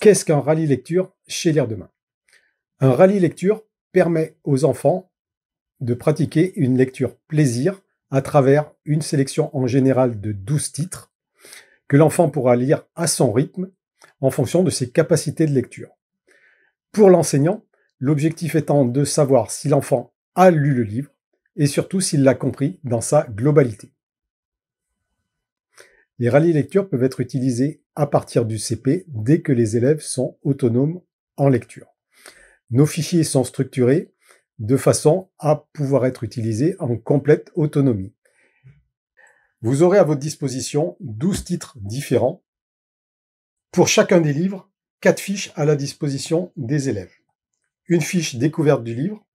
Qu'est-ce qu'un rallye lecture chez Lire Demain Un rallye lecture permet aux enfants de pratiquer une lecture plaisir à travers une sélection en général de 12 titres que l'enfant pourra lire à son rythme en fonction de ses capacités de lecture. Pour l'enseignant, l'objectif étant de savoir si l'enfant a lu le livre et surtout s'il l'a compris dans sa globalité. Les rallyes lecture peuvent être utilisés à partir du CP dès que les élèves sont autonomes en lecture. Nos fichiers sont structurés de façon à pouvoir être utilisés en complète autonomie. Vous aurez à votre disposition 12 titres différents. Pour chacun des livres, 4 fiches à la disposition des élèves. Une fiche découverte du livre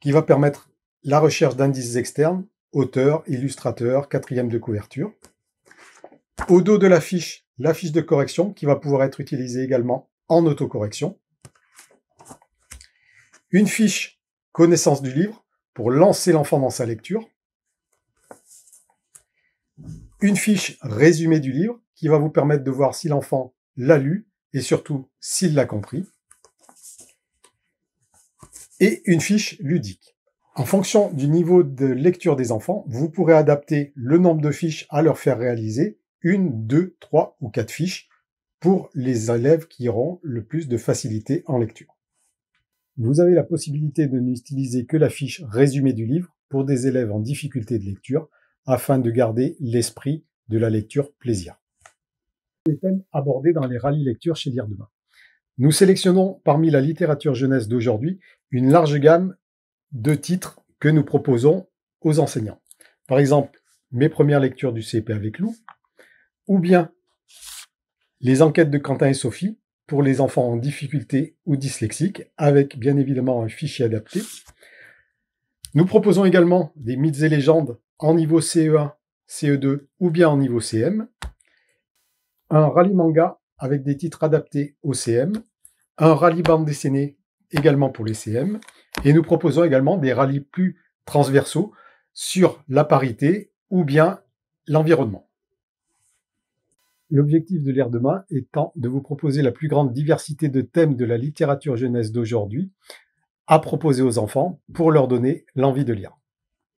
qui va permettre la recherche d'indices externes, auteur, illustrateur, quatrième de couverture. Au dos de la fiche, la fiche de correction qui va pouvoir être utilisée également en autocorrection. Une fiche connaissance du livre pour lancer l'enfant dans sa lecture. Une fiche résumé du livre qui va vous permettre de voir si l'enfant l'a lu et surtout s'il l'a compris. Et une fiche ludique. En fonction du niveau de lecture des enfants, vous pourrez adapter le nombre de fiches à leur faire réaliser une, deux, trois ou quatre fiches pour les élèves qui auront le plus de facilité en lecture. Vous avez la possibilité de n'utiliser que la fiche résumée du livre pour des élèves en difficulté de lecture afin de garder l'esprit de la lecture plaisir. Les thèmes abordés dans les rallyes lecture chez Lire Demain. Nous sélectionnons parmi la littérature jeunesse d'aujourd'hui une large gamme de titres que nous proposons aux enseignants. Par exemple, mes premières lectures du CP avec Lou, ou bien les enquêtes de Quentin et Sophie pour les enfants en difficulté ou dyslexiques, avec bien évidemment un fichier adapté. Nous proposons également des mythes et légendes en niveau CE1, CE2 ou bien en niveau CM, un rallye manga avec des titres adaptés au CM, un rallye bande dessinée également pour les CM, et nous proposons également des rallyes plus transversaux sur la parité ou bien l'environnement. L'objectif de Lire Demain étant de vous proposer la plus grande diversité de thèmes de la littérature jeunesse d'aujourd'hui à proposer aux enfants pour leur donner l'envie de lire.